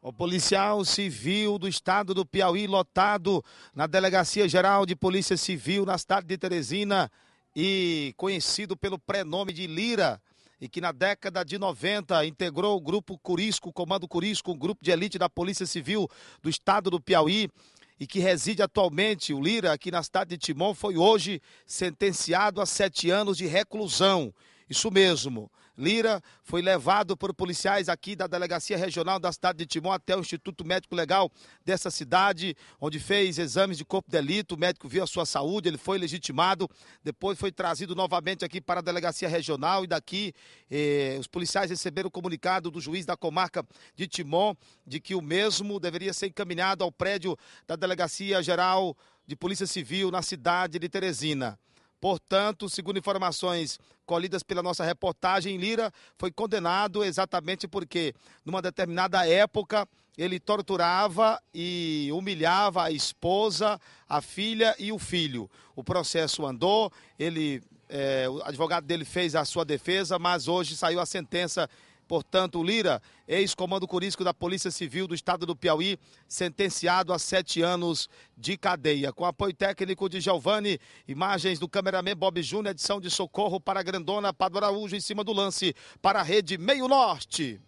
O policial civil do estado do Piauí, lotado na Delegacia Geral de Polícia Civil, na cidade de Teresina, e conhecido pelo prenome de Lira, e que na década de 90 integrou o grupo Curisco, o Comando Curisco, um grupo de elite da Polícia Civil do estado do Piauí, e que reside atualmente, o Lira, aqui na cidade de Timon, foi hoje sentenciado a sete anos de reclusão. Isso mesmo. Lira foi levado por policiais aqui da Delegacia Regional da cidade de Timon até o Instituto Médico Legal dessa cidade, onde fez exames de corpo de delito. O médico viu a sua saúde, ele foi legitimado. Depois foi trazido novamente aqui para a Delegacia Regional e daqui eh, os policiais receberam o comunicado do juiz da comarca de Timon de que o mesmo deveria ser encaminhado ao prédio da Delegacia Geral de Polícia Civil na cidade de Teresina. Portanto, segundo informações colhidas pela nossa reportagem, Lira foi condenado exatamente porque, numa determinada época, ele torturava e humilhava a esposa, a filha e o filho. O processo andou, ele, é, o advogado dele fez a sua defesa, mas hoje saiu a sentença Portanto, Lira, ex-comando curisco da Polícia Civil do Estado do Piauí, sentenciado a sete anos de cadeia. Com apoio técnico de Giovanni, imagens do cameraman Bob Júnior, edição de socorro para a Grandona, Pado Araújo, em cima do lance, para a rede Meio Norte.